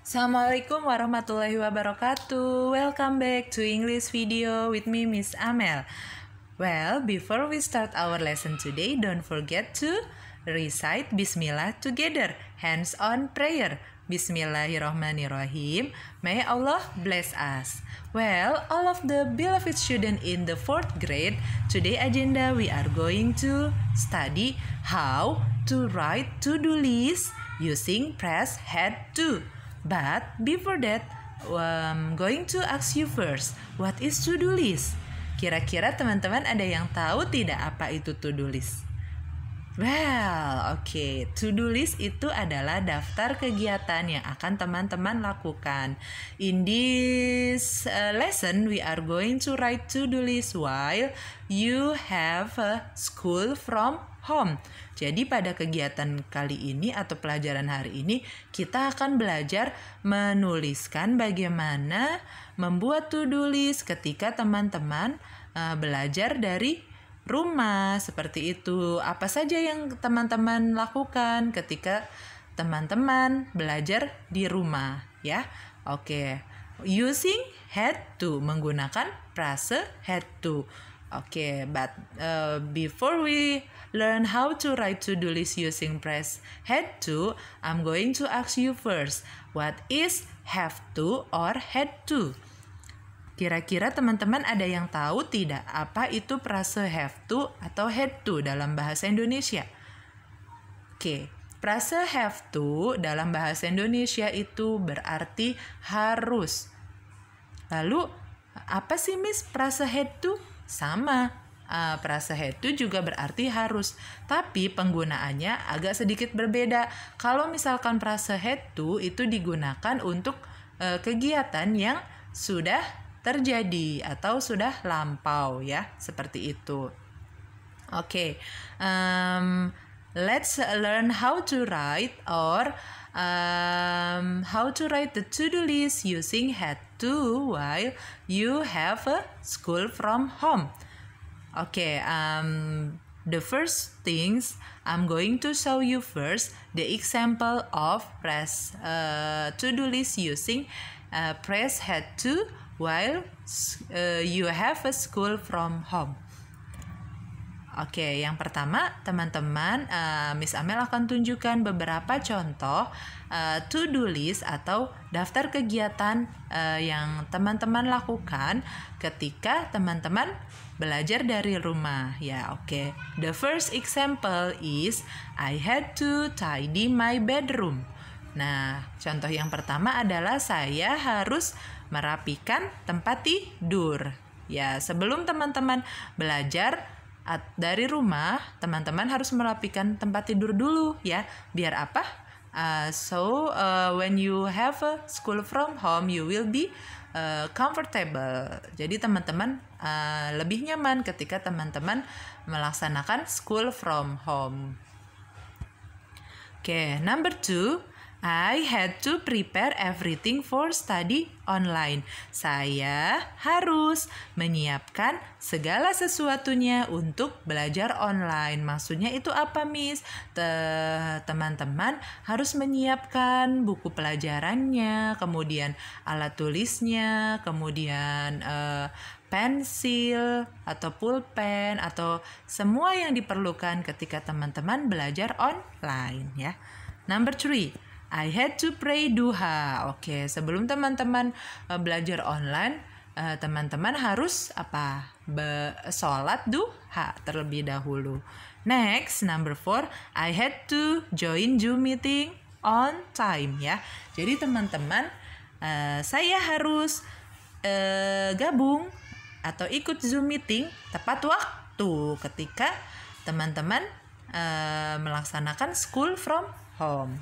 Assalamualaikum warahmatullahi wabarakatuh. Welcome back to English video with me Miss Amel. Well, before we start our lesson today, don't forget to recite bismillah together. Hands on prayer. Bismillahirrahmanirrahim. May Allah bless us. Well, all of the beloved students in the fourth grade, today agenda we are going to study how to write to-do list using press head to. But before that, I'm um, going to ask you first, what is to-do list? Kira-kira teman-teman ada yang tahu tidak apa itu to-do list? Well, oke. Okay. To-do list itu adalah daftar kegiatan yang akan teman-teman lakukan. In this uh, lesson, we are going to write to-do list while you have a school from home. Jadi pada kegiatan kali ini atau pelajaran hari ini kita akan belajar menuliskan bagaimana membuat to-do list ketika teman-teman uh, belajar dari rumah seperti itu. Apa saja yang teman-teman lakukan ketika teman-teman belajar di rumah ya? Oke. Using had to menggunakan frase had to. Oke, okay, but uh, before we learn how to write to-do list using press had to, I'm going to ask you first, what is have to or had to? Kira-kira teman-teman ada yang tahu tidak apa itu prase have to atau had to dalam bahasa Indonesia? Oke, prase have to dalam bahasa Indonesia itu berarti harus. Lalu, apa sih Miss prase had to? Sama, uh, had to juga berarti harus, tapi penggunaannya agak sedikit berbeda. Kalau misalkan had tu itu digunakan untuk uh, kegiatan yang sudah terjadi atau sudah lampau ya seperti itu. Oke, okay. um, let's learn how to write or um, how to write the to-do list using had to while you have a school from home. Okay, um, the first things I'm going to show you first the example of press uh, to-do list using uh, press had to while uh, you have a school from home. Oke, okay, yang pertama teman-teman, uh, Miss Amel akan tunjukkan beberapa contoh uh, to-do list atau daftar kegiatan uh, yang teman-teman lakukan ketika teman-teman belajar dari rumah. Ya, oke. Okay. The first example is I had to tidy my bedroom. Nah, contoh yang pertama adalah saya harus merapikan tempat tidur. Ya, sebelum teman-teman belajar dari rumah, teman-teman harus merapikan tempat tidur dulu ya. Biar apa? Uh, so uh, when you have a school from home, you will be uh, comfortable. Jadi teman-teman uh, lebih nyaman ketika teman-teman melaksanakan school from home. Oke, okay, number two, I had to prepare everything for study online. Saya harus menyiapkan segala sesuatunya untuk belajar online. Maksudnya itu apa, Miss? Teman-teman harus menyiapkan buku pelajarannya, kemudian alat tulisnya, kemudian uh, pensil atau pulpen atau semua yang diperlukan ketika teman-teman belajar online ya. Number three, I had to pray duha. Oke, sebelum teman-teman uh, belajar online, eh, teman-teman uh, harus apa? Be sholat duha terlebih dahulu. Next, number four, I had to join Zoom meeting on time ya. Jadi teman-teman, uh, saya harus uh, gabung atau ikut Zoom meeting tepat waktu ketika teman-teman uh, melaksanakan school from home.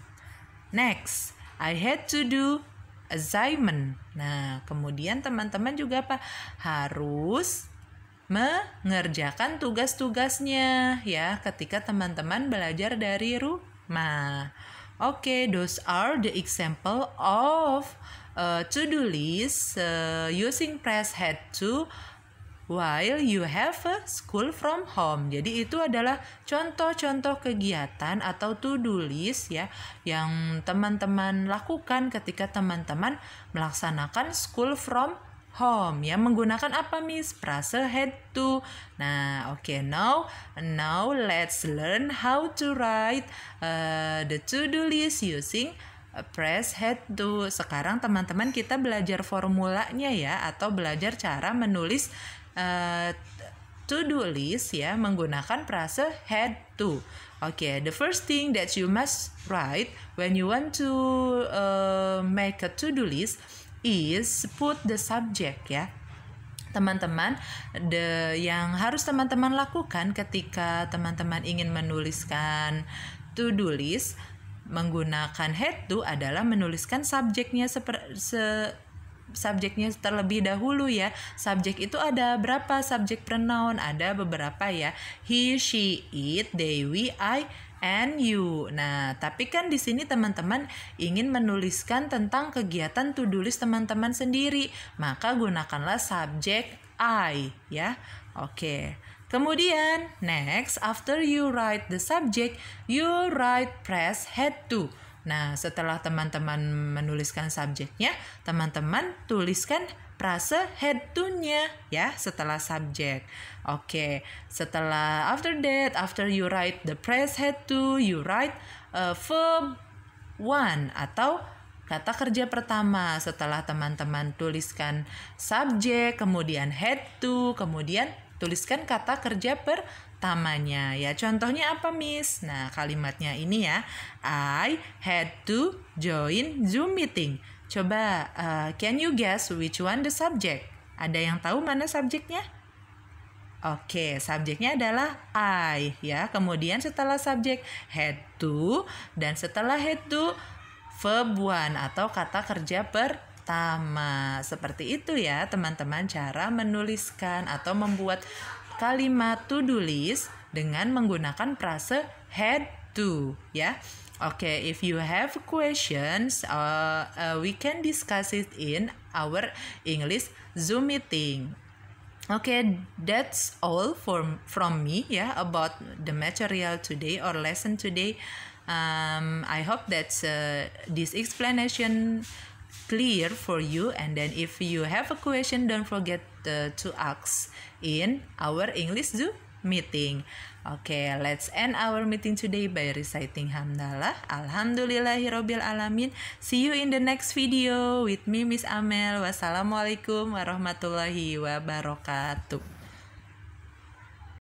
Next, I had to do assignment. Nah, kemudian teman-teman juga apa? Harus mengerjakan tugas-tugasnya ya ketika teman-teman belajar dari rumah. Oke, okay, those are the example of uh, to-do list uh, using press had to while you have a school from home. Jadi itu adalah contoh-contoh kegiatan atau to-do list ya yang teman-teman lakukan ketika teman-teman melaksanakan school from home ya menggunakan apa Miss Prase head to. Nah, oke okay, now now let's learn how to write uh, the to-do list using press head to. Sekarang teman-teman kita belajar formulanya ya atau belajar cara menulis Eh, to-do list ya menggunakan frase had to. Oke, okay, the first thing that you must write when you want to uh, make a to-do list is put the subject ya. Teman-teman, the yang harus teman-teman lakukan ketika teman-teman ingin menuliskan to-do list menggunakan head to adalah menuliskan subjeknya seperti se subjeknya terlebih dahulu ya. Subjek itu ada berapa subjek pronoun? Ada beberapa ya. He, she, it, they, we, I, and you. Nah, tapi kan di sini teman-teman ingin menuliskan tentang kegiatan to do list teman-teman sendiri, maka gunakanlah subjek I ya. Oke. Kemudian, next after you write the subject, you write press head to. Nah, setelah teman-teman menuliskan subjeknya, teman-teman tuliskan prase head to-nya ya setelah subjek. Oke, setelah after that, after you write the press head to, you write a verb one atau kata kerja pertama setelah teman-teman tuliskan subjek, kemudian head to, kemudian tuliskan kata kerja per tamannya ya. Contohnya apa Miss? Nah, kalimatnya ini ya. I had to join Zoom meeting. Coba uh, can you guess which one the subject? Ada yang tahu mana subjeknya? Oke, okay, subjeknya adalah I ya. Kemudian setelah subjek had to dan setelah had to verb one atau kata kerja pertama. Seperti itu ya, teman-teman, cara menuliskan atau membuat kalimat to-do list dengan menggunakan frase had to ya. Okay, if you have questions, uh, uh, we can discuss it in our English Zoom meeting. Okay, that's all from from me yeah about the material today or lesson today. Um, I hope that uh, this explanation clear for you and then if you have a question don't forget to, uh, to ask in our English Zoom meeting. Okay, let's end our meeting today by reciting hamdalah. Alhamdulillahirabbil alamin. See you in the next video with me Miss Amel. Wassalamualaikum warahmatullahi wabarakatuh.